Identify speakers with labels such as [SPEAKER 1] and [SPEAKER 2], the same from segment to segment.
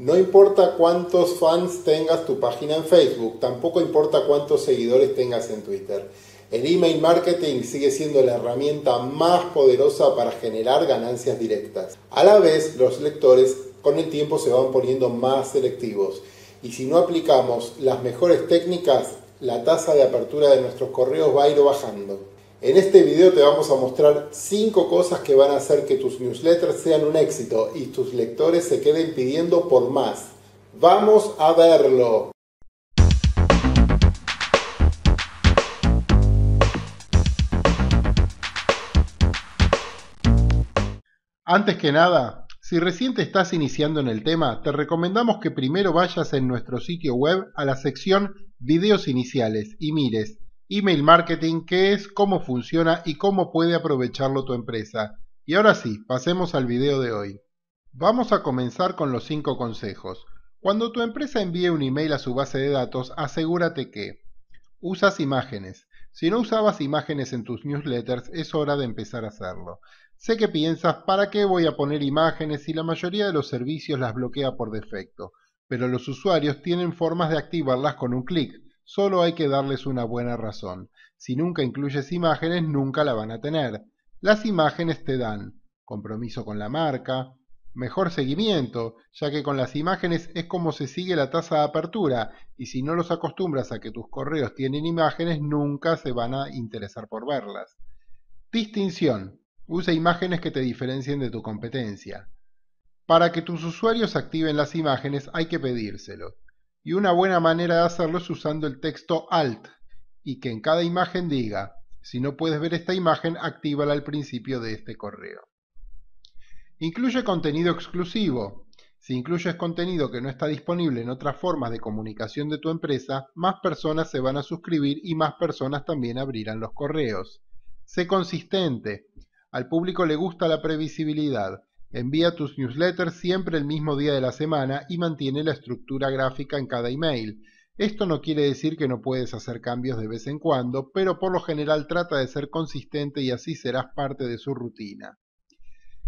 [SPEAKER 1] No importa cuántos fans tengas tu página en Facebook, tampoco importa cuántos seguidores tengas en Twitter. El email marketing sigue siendo la herramienta más poderosa para generar ganancias directas. A la vez, los lectores con el tiempo se van poniendo más selectivos y si no aplicamos las mejores técnicas, la tasa de apertura de nuestros correos va a ir bajando. En este video te vamos a mostrar 5 cosas que van a hacer que tus newsletters sean un éxito y tus lectores se queden pidiendo por más. ¡Vamos a verlo! Antes que nada, si recién te estás iniciando en el tema, te recomendamos que primero vayas en nuestro sitio web a la sección Videos iniciales y mires email marketing, qué es, cómo funciona y cómo puede aprovecharlo tu empresa. Y ahora sí, pasemos al video de hoy. Vamos a comenzar con los 5 consejos. Cuando tu empresa envíe un email a su base de datos, asegúrate que usas imágenes. Si no usabas imágenes en tus newsletters, es hora de empezar a hacerlo. Sé que piensas, ¿para qué voy a poner imágenes si la mayoría de los servicios las bloquea por defecto? Pero los usuarios tienen formas de activarlas con un clic. Solo hay que darles una buena razón. Si nunca incluyes imágenes, nunca la van a tener. Las imágenes te dan compromiso con la marca, mejor seguimiento, ya que con las imágenes es como se sigue la tasa de apertura y si no los acostumbras a que tus correos tienen imágenes, nunca se van a interesar por verlas. Distinción. Usa imágenes que te diferencien de tu competencia. Para que tus usuarios activen las imágenes hay que pedírselo. Y una buena manera de hacerlo es usando el texto Alt y que en cada imagen diga, si no puedes ver esta imagen, actívala al principio de este correo. Incluye contenido exclusivo. Si incluyes contenido que no está disponible en otras formas de comunicación de tu empresa, más personas se van a suscribir y más personas también abrirán los correos. Sé consistente. Al público le gusta la previsibilidad Envía tus newsletters siempre el mismo día de la semana y mantiene la estructura gráfica en cada email. Esto no quiere decir que no puedes hacer cambios de vez en cuando, pero por lo general trata de ser consistente y así serás parte de su rutina.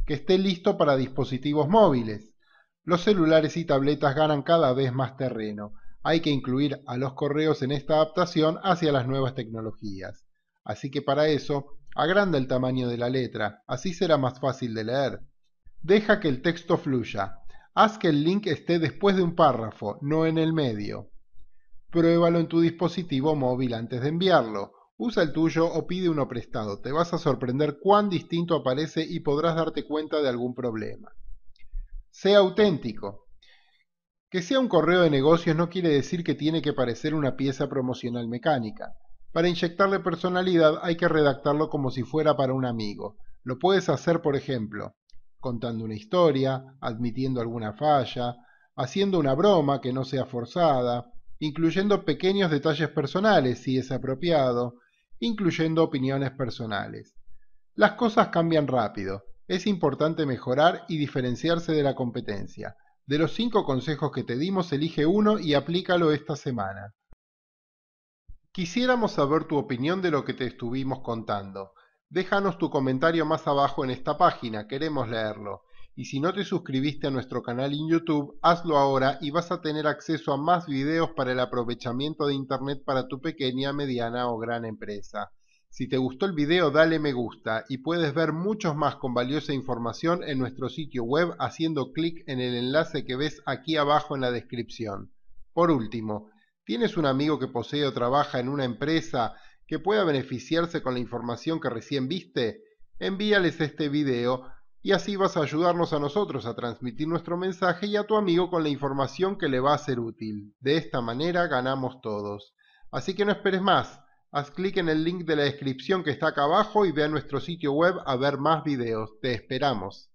[SPEAKER 1] Que esté listo para dispositivos móviles. Los celulares y tabletas ganan cada vez más terreno. Hay que incluir a los correos en esta adaptación hacia las nuevas tecnologías. Así que para eso, agranda el tamaño de la letra, así será más fácil de leer. Deja que el texto fluya. Haz que el link esté después de un párrafo, no en el medio. Pruébalo en tu dispositivo móvil antes de enviarlo. Usa el tuyo o pide uno prestado. Te vas a sorprender cuán distinto aparece y podrás darte cuenta de algún problema. Sea auténtico. Que sea un correo de negocios no quiere decir que tiene que parecer una pieza promocional mecánica. Para inyectarle personalidad hay que redactarlo como si fuera para un amigo. Lo puedes hacer, por ejemplo contando una historia, admitiendo alguna falla, haciendo una broma que no sea forzada, incluyendo pequeños detalles personales si es apropiado, incluyendo opiniones personales. Las cosas cambian rápido, es importante mejorar y diferenciarse de la competencia. De los cinco consejos que te dimos, elige uno y aplícalo esta semana. Quisiéramos saber tu opinión de lo que te estuvimos contando. Déjanos tu comentario más abajo en esta página, queremos leerlo. Y si no te suscribiste a nuestro canal en YouTube, hazlo ahora y vas a tener acceso a más videos para el aprovechamiento de Internet para tu pequeña, mediana o gran empresa. Si te gustó el video dale me gusta y puedes ver muchos más con valiosa información en nuestro sitio web haciendo clic en el enlace que ves aquí abajo en la descripción. Por último, ¿tienes un amigo que posee o trabaja en una empresa que pueda beneficiarse con la información que recién viste, envíales este video y así vas a ayudarnos a nosotros a transmitir nuestro mensaje y a tu amigo con la información que le va a ser útil. De esta manera ganamos todos. Así que no esperes más, haz clic en el link de la descripción que está acá abajo y ve a nuestro sitio web a ver más videos. Te esperamos.